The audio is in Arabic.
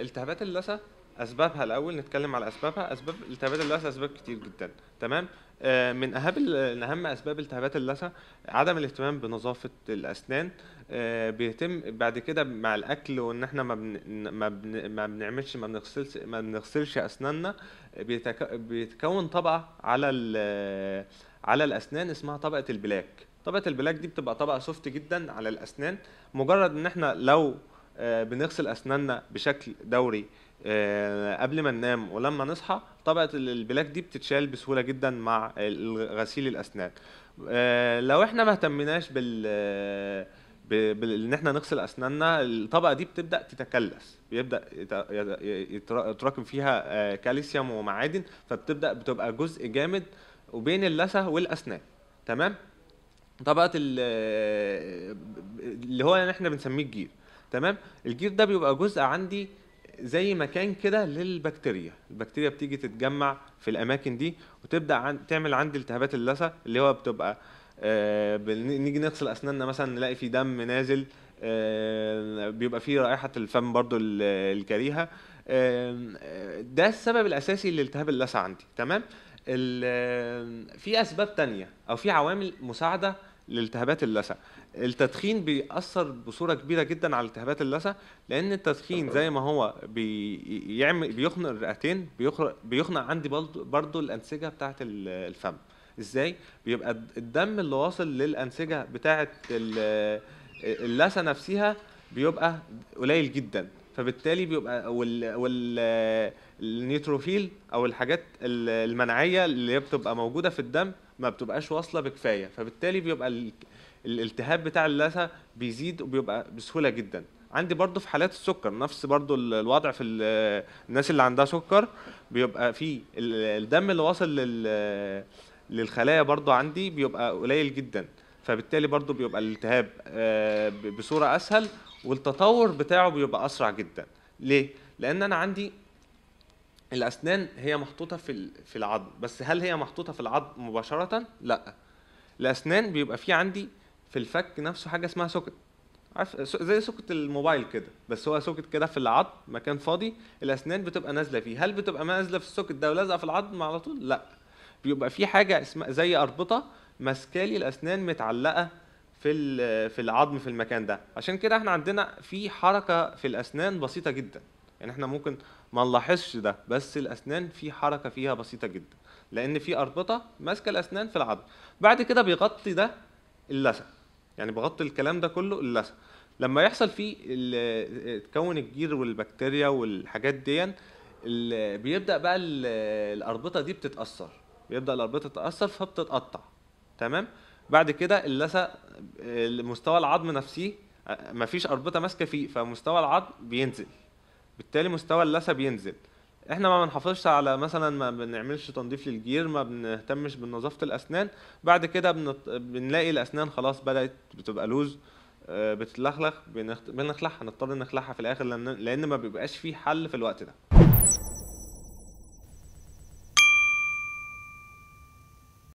التهابات اللثه اسبابها الاول نتكلم على اسبابها اسباب التهابات اللثه اسباب كتير جدا تمام آه، من اهم من اهم اسباب التهابات اللثه عدم الاهتمام بنظافه الاسنان آه، بيتم بعد كده مع الاكل وان احنا ما بن ما, بن ما بنعملش ما بنغسلش ما بنغسلش اسناننا بيتكون طبقه على على الاسنان اسمها طبقه البلاك طبقه البلاك دي بتبقى طبقه سوفت جدا على الاسنان مجرد ان احنا لو آه، بنغسل اسناننا بشكل دوري آه، قبل ما ننام ولما نصحى طبقه البلاك دي بتتشال بسهوله جدا مع غسيل الاسنان آه، لو احنا ما اهتمناش بال ان احنا نغسل اسناننا الطبقه دي بتبدا تتكلس بيبدا يتراكم فيها كالسيوم ومعادن فبتبدا بتبقى جزء جامد وبين اللثه والاسنان تمام طبقه اللي هو احنا بنسميه الجير تمام الجير ده بيبقى جزء عندي زي مكان كده للبكتيريا البكتيريا بتيجي تتجمع في الاماكن دي وتبدا عن... تعمل عندي التهابات اللثه اللي هو بتبقى آه نيجي نغسل اسناننا مثلا نلاقي في دم نازل آه بيبقى فيه رائحه الفم برضو الكريهه آه ده السبب الاساسي لالتهاب اللثه عندي تمام في اسباب تانية او في عوامل مساعده لالتهابات اللثه التدخين بيأثر بصوره كبيره جدا على التهابات اللثه لان التدخين زي ما هو بيعمل بيخنق الرئتين بيخنق, عندي برضو الانسجه بتاعه الفم ازاي بيبقى الدم اللي واصل للانسجه بتاعه اللثه نفسها بيبقى قليل جدا فبالتالي بيبقى وال والنيتروفيل او الحاجات المناعيه اللي بتبقى موجوده في الدم ما بتبقاش واصله بكفايه فبالتالي بيبقى الالتهاب بتاع اللثه بيزيد وبيبقى بسهوله جدا عندي برضو في حالات السكر نفس برضو الوضع في الناس اللي عندها سكر بيبقى في الدم اللي واصل للخلايا برضو عندي بيبقى قليل جدا فبالتالي برضو بيبقى الالتهاب آه، بصوره اسهل والتطور بتاعه بيبقى اسرع جدا ليه لان انا عندي الاسنان هي محطوطه في في العظم بس هل هي محطوطه في العظم مباشره لا الاسنان بيبقى في عندي في الفك نفسه حاجه اسمها سوكت عارف زي سوكت الموبايل كده بس هو سوكت كده في العظم مكان فاضي الاسنان بتبقى نازله فيه هل بتبقى نازله في السوكت ده ولازقه في العظم على طول لا بيبقى في حاجه اسمها زي اربطه ماسكالي الاسنان متعلقه في في العظم في المكان ده عشان كده احنا عندنا في حركه في الاسنان بسيطه جدا يعني احنا ممكن ما نلاحظش ده بس الاسنان في حركه فيها بسيطه جدا لان في اربطه ماسكه الاسنان في العظم بعد كده بيغطي ده اللثه يعني بغطي الكلام ده كله اللثه لما يحصل فيه تكون الجير والبكتيريا والحاجات دي بيبدا بقى الاربطه دي بتتاثر بيبدا الاربطه تتاثر فبتتقطع تمام بعد كده اللثه مستوى العظم نفسه مفيش اربطه ماسكه فيه فمستوى العظم بينزل بالتالي مستوى اللثه بينزل احنا ما بنحافظش على مثلا ما بنعملش تنظيف للجير ما بنهتمش بنظافه الاسنان بعد كده بنط... بنلاقي الاسنان خلاص بدات بتبقى لوز آه، بتتلخلخ بنخلعها نضطر نخلعها في الاخر لان ما بيبقاش فيه حل في الوقت ده